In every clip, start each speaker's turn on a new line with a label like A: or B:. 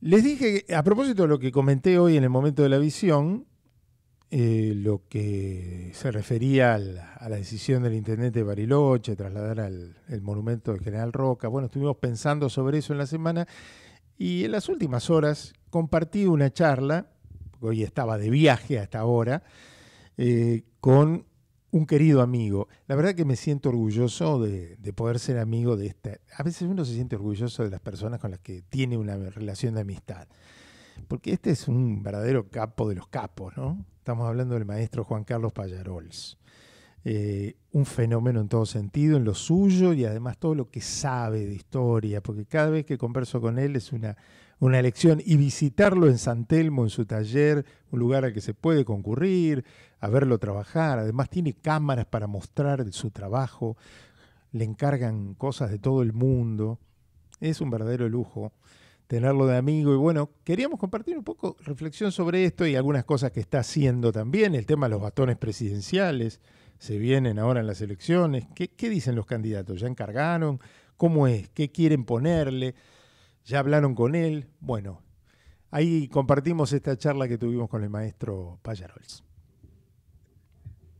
A: Les dije, a propósito de lo que comenté hoy en el momento de la visión, eh, lo que se refería a la, decisión del intendente de Bariloche, trasladar al el monumento del general Roca, bueno, estuvimos pensando sobre eso en la semana y en las últimas horas compartí una charla, hoy estaba de viaje hasta ahora, eh, con un querido amigo. La verdad que me siento orgulloso de, poder ser amigo de esta. A veces uno se siente orgulloso de las personas con las que tiene una relación de amistad. Porque este es un verdadero capo de los capos, ¿no? Estamos hablando del maestro Juan Carlos Pallarols. Eh, un fenómeno en todo sentido, en lo suyo y además todo lo que sabe de historia, porque cada vez que converso con él es una, una elección y visitarlo en San Telmo, en su taller, un lugar a que se puede concurrir, a verlo trabajar. Además tiene cámaras para mostrar su trabajo, le encargan cosas de todo el mundo. Es un verdadero lujo tenerlo de amigo. Y bueno, queríamos compartir un poco reflexión sobre esto y algunas cosas que está haciendo también. El tema de los batones presidenciales, se vienen ahora en las elecciones. ¿Qué, qué dicen los candidatos? ¿Ya encargaron? ¿Cómo es? ¿Qué quieren ponerle? ya hablaron con él. Bueno, ahí compartimos esta charla que tuvimos con el maestro Pallarols.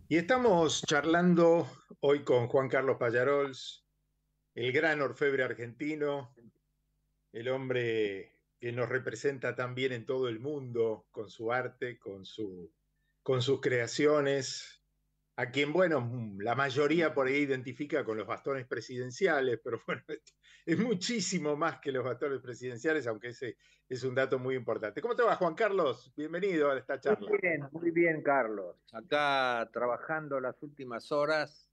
A: Y estamos charlando hoy con Juan Carlos Pallarols, el gran orfebre argentino, el hombre que nos representa también en todo el mundo con su arte, con, su, con sus creaciones, a quien, bueno, la mayoría por ahí identifica con los bastones presidenciales, pero bueno, es muchísimo más que los bastones presidenciales, aunque ese es un dato muy importante. ¿Cómo te va, Juan Carlos? Bienvenido a esta charla. Muy bien, muy bien, Carlos. Acá trabajando las últimas horas.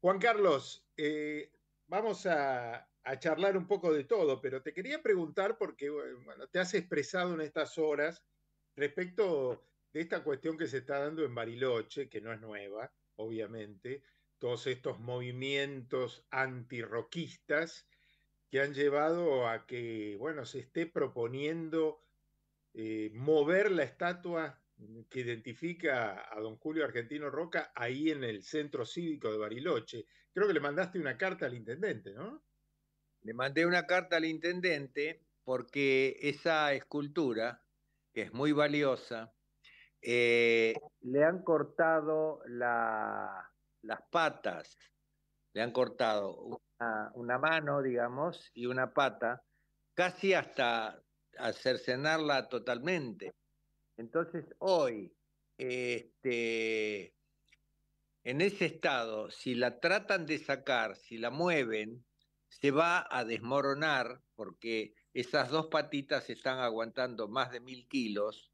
A: Juan Carlos, eh, vamos a, a charlar un poco de todo, pero te quería preguntar porque, bueno, te has expresado en estas horas respecto esta cuestión que se está dando en Bariloche, que no es nueva, obviamente, todos estos movimientos antirroquistas que han llevado a que, bueno, se esté proponiendo eh, mover la estatua que identifica a don Julio Argentino Roca ahí en el centro cívico de Bariloche. Creo que le mandaste una carta al intendente, ¿no? Le mandé una carta al intendente porque
B: esa escultura, que es muy valiosa, eh, le han cortado las patas, le han cortado una, mano, digamos, y una pata, casi hasta cercenarla totalmente. Entonces, hoy, este, en ese estado, si la tratan de sacar, si la mueven, se va a desmoronar porque esas dos patitas están aguantando más de mil kilos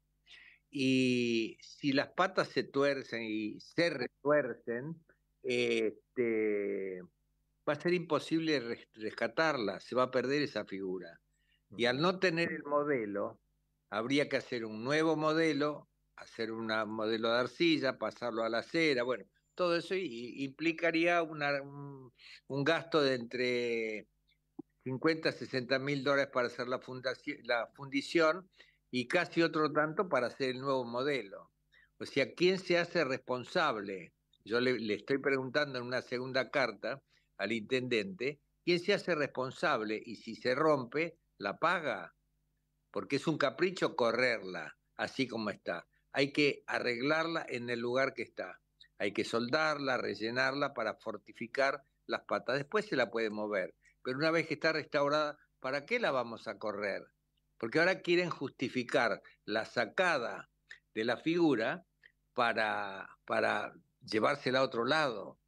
B: y si las patas se tuercen y se retuercen, este, va a ser imposible rescatarla, se va a perder esa figura. Y al no tener el modelo, habría que hacer un nuevo modelo, hacer un modelo de arcilla, pasarlo a la cera, bueno, todo eso implicaría una, un, gasto de entre 50 a 60 mil dólares para hacer la, la fundición y casi otro tanto para hacer el nuevo modelo. O sea, ¿quién se hace responsable? Yo le, estoy preguntando en una segunda carta al intendente, ¿quién se hace responsable? Y si se rompe, la paga, porque es un capricho correrla así como está. Hay que arreglarla en el lugar que está. Hay que soldarla, rellenarla para fortificar las patas. Después se la puede mover, pero una vez que está restaurada, ¿para qué la vamos a correr? Porque ahora quieren justificar la sacada de la figura para, para llevársela a otro lado.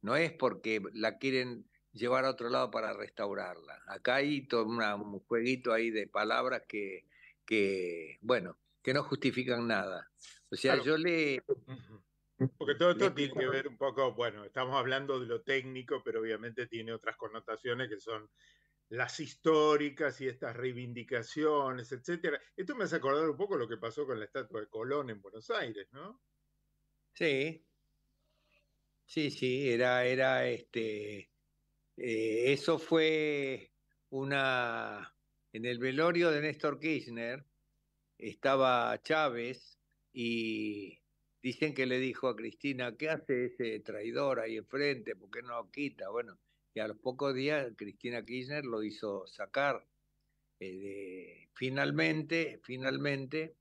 B: No es porque la quieren llevar a otro lado para restaurarla. Acá hay todo un jueguito ahí de palabras que, que, bueno, que no justifican nada. O sea, yo
A: le... Porque todo esto tiene que ver un poco, bueno, estamos hablando de lo técnico, pero obviamente tiene otras connotaciones que son las históricas y estas reivindicaciones, etcétera. Esto me hace acordar un poco lo que pasó con la estatua de Colón en Buenos Aires, ¿no?
B: Sí. Sí, sí, era, era este. Eh, eso fue una. En el velorio de Néstor Kirchner estaba Chávez y dicen que le dijo a Cristina, ¿qué hace ese traidor ahí enfrente? ¿Por qué no lo quita? Bueno, y a los pocos días Cristina Kirchner lo hizo sacar. Eh, finalmente, finalmente,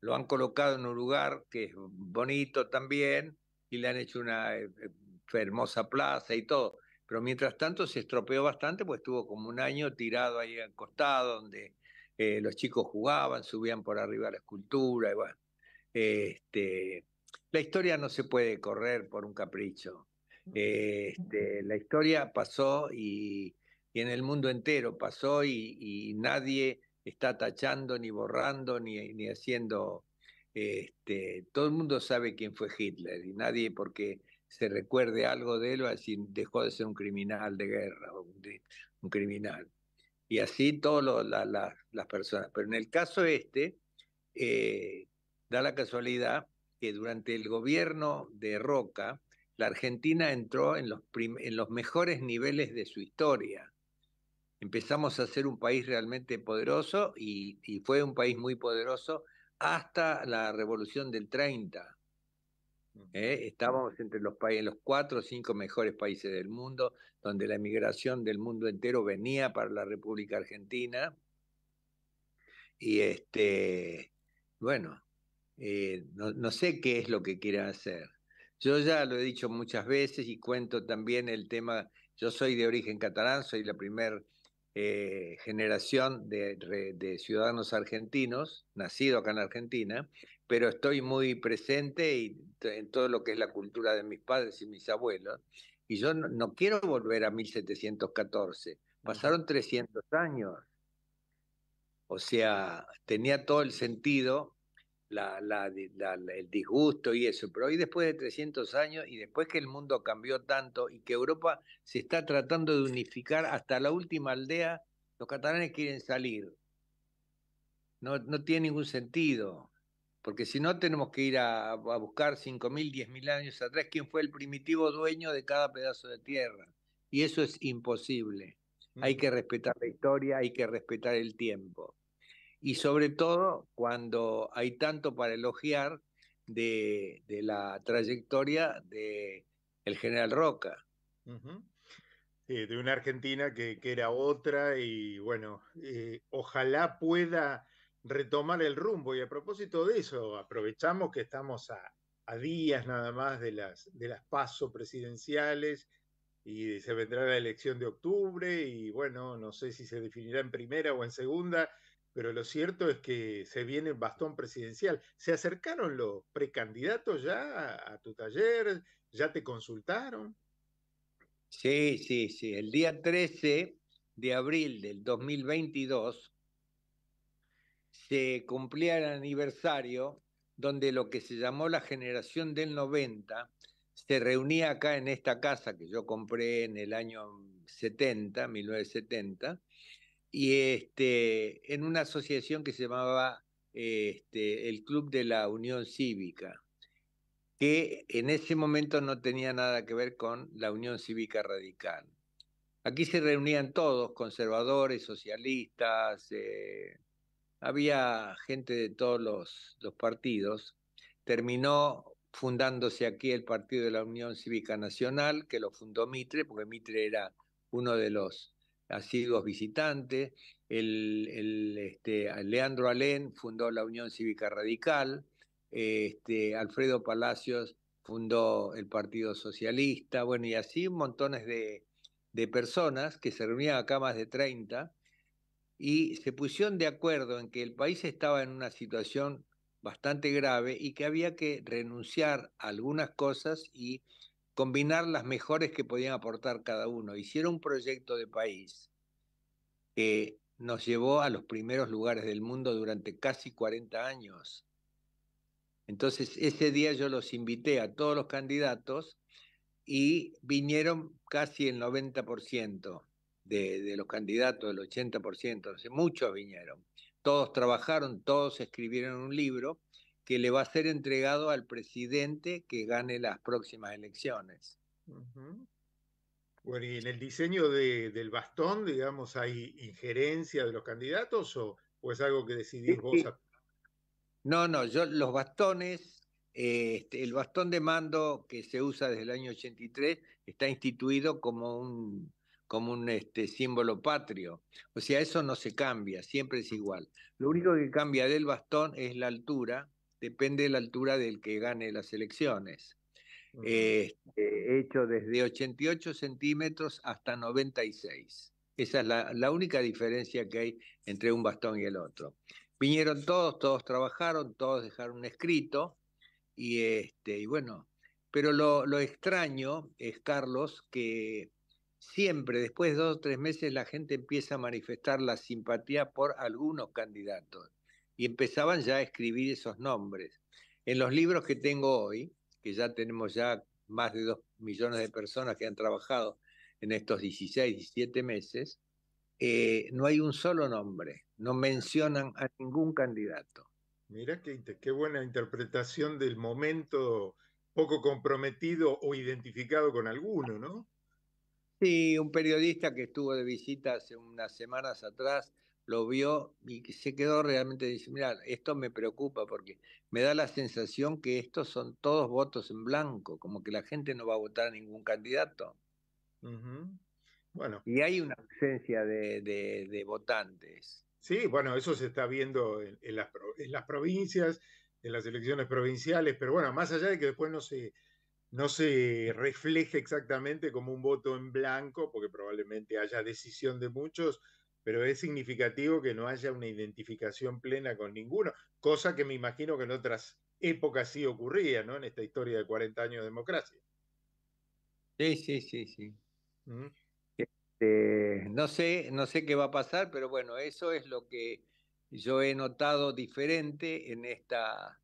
B: lo han colocado en un lugar que es bonito también y le han hecho una eh, eh, hermosa plaza y todo. Pero mientras tanto se estropeó bastante, pues estuvo como un año tirado ahí al costado, donde los chicos jugaban, subían por arriba la escultura y bueno. Este, la historia no se puede correr por un capricho. Este, la historia pasó y, en el mundo entero pasó y, nadie está tachando ni borrando ni, ni haciendo... Este, todo el mundo sabe quién fue Hitler y nadie porque se recuerde algo de él así dejó de ser un criminal de guerra un, un criminal. Y así todas las personas. Pero en el caso este, eh, da la casualidad que durante el gobierno de Roca, la Argentina entró en los, en los mejores niveles de su historia. Empezamos a ser un país realmente poderoso y, fue un país muy poderoso hasta la revolución del 30. ¿eh? Estábamos entre los, países, los cuatro o cinco mejores países del mundo, donde la emigración del mundo entero venía para la República Argentina. Y este, bueno, eh, no, sé qué es lo que quiera hacer. Yo ya lo he dicho muchas veces y cuento también el tema, yo soy de origen catalán, soy la primera eh, generación de, ciudadanos argentinos, nacido acá en Argentina, pero estoy muy presente en todo lo que es la cultura de mis padres y mis abuelos. Y yo no, no quiero volver a 1714, pasaron 300 años. O sea, tenía todo el sentido la, el disgusto y eso, pero hoy después de 300 años y después que el mundo cambió tanto y que Europa se está tratando de unificar hasta la última aldea, los catalanes quieren salir. No, tiene ningún sentido, porque si no tenemos que ir a, a buscar 5.000, 10.000 años atrás quién fue el primitivo dueño de cada pedazo de tierra. Y eso es imposible. Hay mm. que respetar la historia, hay que respetar el tiempo y sobre todo cuando hay tanto para elogiar de, la trayectoria de el general Roca.
A: de una Argentina que, era otra y bueno, eh, ojalá pueda retomar el rumbo. Y a propósito de eso, aprovechamos que estamos a, días nada más de las, de las pasos presidenciales y se vendrá la elección de octubre y bueno, no sé si se definirá en primera o en segunda pero lo cierto es que se viene el bastón presidencial. ¿Se acercaron los precandidatos ya a, tu taller? ¿Ya te consultaron?
B: Sí, sí, sí. El día 13 de abril del 2022 se cumplía el aniversario donde lo que se llamó la generación del 90 se reunía acá en esta casa que yo compré en el año 70, 1970, y este, en una asociación que se llamaba este, el Club de la Unión Cívica, que en ese momento no tenía nada que ver con la Unión Cívica Radical. Aquí se reunían todos, conservadores, socialistas, eh, había gente de todos los, los partidos. Terminó fundándose aquí el Partido de la Unión Cívica Nacional, que lo fundó Mitre, porque Mitre era uno de los asiduos visitantes. El, este, Leandro Alén fundó la Unión Cívica Radical. Este, Alfredo Palacios fundó el Partido Socialista, bueno, y así montones de, de, personas que se reunían acá más de 30 y se pusieron de acuerdo en que el país estaba en una situación bastante grave y que había que renunciar a algunas cosas y combinar las mejores que podían aportar cada uno. Hicieron un proyecto de país que nos llevó a los primeros lugares del mundo durante casi 40 años. Entonces, ese día yo los invité a todos los candidatos y vinieron casi el 90% de, los candidatos, el 80%, muchos vinieron. Todos trabajaron, todos escribieron un libro que le va a ser entregado al presidente que gane las próximas
A: elecciones. Bueno, y en el diseño del bastón, digamos, ¿hay injerencia de los candidatos o, es algo que decidís vos? No, no, los bastones,
B: eh, este, el bastón de mando que se usa desde el año 83 está instituido como un, como un este, símbolo patrio. O sea, eso no se cambia, siempre es igual. Lo único que cambia del bastón es la altura, depende de la altura del que gane las elecciones. Este, hecho desde 88 centímetros hasta 96. Esa es la, única diferencia que hay entre un bastón y el otro. Vinieron todos, todos trabajaron, todos dejaron un escrito y, este, y bueno, pero lo, lo extraño es, Carlos, que siempre, después de dos o tres meses, la gente empieza a manifestar la simpatía por algunos candidatos y empezaban ya a escribir esos nombres. En los libros que tengo hoy, que ya tenemos ya más de dos millones de personas que han trabajado en estos 16, 17 meses, eh, no hay un solo nombre, no mencionan a ningún candidato.
A: Mira qué, qué buena interpretación del momento poco comprometido o identificado con alguno, ¿no?
B: Sí, un periodista que estuvo de visita hace unas semanas atrás lo vio y se quedó realmente, dice, mira, esto me preocupa porque me da la sensación que estos son todos votos en blanco, como que la gente no va a votar a ningún candidato.
A: Bueno. Y hay una ausencia de, votantes. Sí, bueno, eso se está viendo en, las, las, provincias, en las elecciones provinciales, pero bueno, más allá de que después no se, no se refleje exactamente como un voto en blanco, porque probablemente haya decisión de muchos, pero es significativo que no haya una identificación plena con ninguno, cosa que me imagino que en otras épocas sí ocurría, ¿no? En esta historia de 40 años de democracia. Sí, sí, sí, sí.
B: Este, no sé, no sé qué va a pasar, pero bueno, eso es lo que yo he notado diferente en esta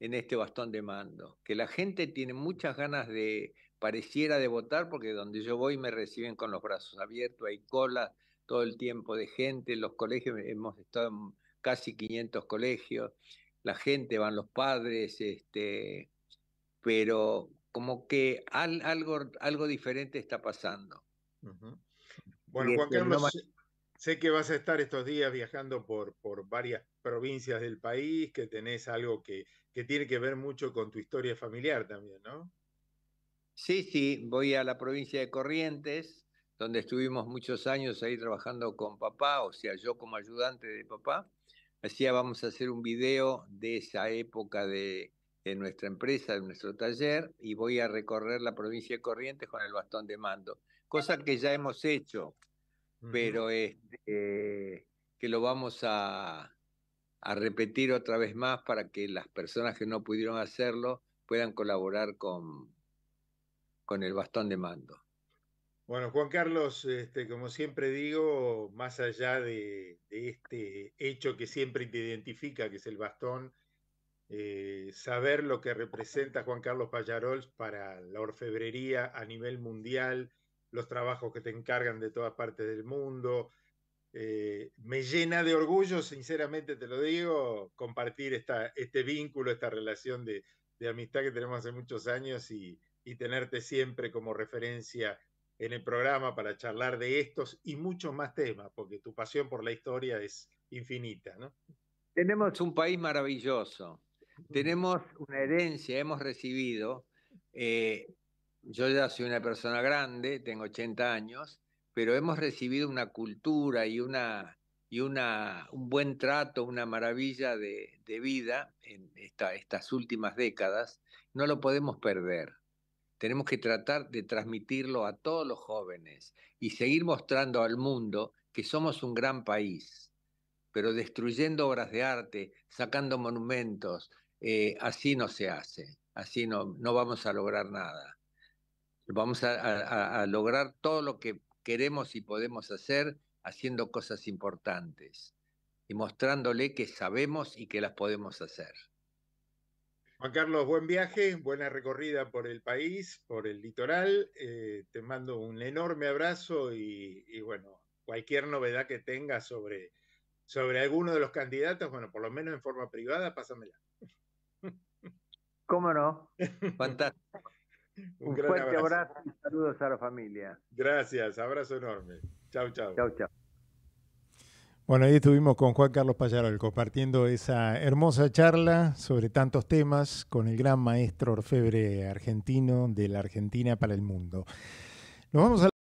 B: en este bastón de mando, que la gente tiene muchas ganas de, pareciera de votar, porque donde yo voy me reciben con los brazos abiertos, hay colas, todo el tiempo de gente, los colegios, eh, hemos estado en casi 500 colegios, la gente, van los padres, este, pero como que algo, algo diferente está pasando. Bueno, Juan este, Carlos,
A: sé, que vas a estar estos días viajando por, por varias provincias del país, que tenés algo que, que tiene que ver mucho con tu historia familiar también, ¿no? Sí, sí, voy a la provincia de
B: Corrientes, donde estuvimos muchos años ahí trabajando con papá, o sea, yo como ayudante de papá, decía, vamos a hacer un video de esa época de, nuestra empresa, de nuestro taller, y voy a recorrer la provincia de Corrientes con el bastón de mando, cosa que ya hemos hecho, pero este, que lo vamos a, a repetir otra vez más para que las personas que no pudieron hacerlo puedan colaborar con, con el bastón de mando.
A: Bueno, Juan Carlos, este, como siempre digo, más allá de, este hecho que siempre te identifica, que es el bastón, eh, saber lo que representa Juan Carlos Pallarols para la orfebrería a nivel mundial, los trabajos que te encargan de todas partes del mundo, eh, me llena de orgullo, sinceramente te lo digo, compartir esta, este vínculo, esta relación de, amistad que tenemos hace muchos años y, y tenerte siempre como referencia en el programa para charlar de estos y muchos más temas, porque tu pasión por la historia es infinita, ¿no? Tenemos un país maravilloso, tenemos una
B: herencia, hemos recibido, eh, yo ya soy una persona grande, tengo 80 años, pero hemos recibido una cultura y una y una, un buen trato, una maravilla de, vida en estas últimas décadas, no lo podemos perder tenemos que tratar de transmitirlo a todos los jóvenes y seguir mostrando al mundo que somos un gran país, pero destruyendo obras de arte, sacando monumentos, eh, así no se hace, así no, no vamos a lograr nada. Vamos a lograr todo lo que queremos y podemos hacer haciendo cosas importantes y mostrándole que sabemos y que las podemos hacer.
A: Juan Carlos, buen viaje, buena recorrida por el país, por el litoral. Eh, te mando un enorme abrazo y, bueno, cualquier novedad que tengas sobre, sobre alguno de los candidatos, bueno, por lo menos en forma privada, pásamela.
B: ¿Cómo
A: no? Fantástico. un, fuerte abrazo. abrazo y saludos a la familia. Gracias, abrazo enorme. Chau, chau. Chau, chau. Bueno, ahí estuvimos con Juan Carlos Pallarol compartiendo esa hermosa charla sobre tantos temas con el gran maestro orfebre argentino de la Argentina para el mundo. Nos vamos a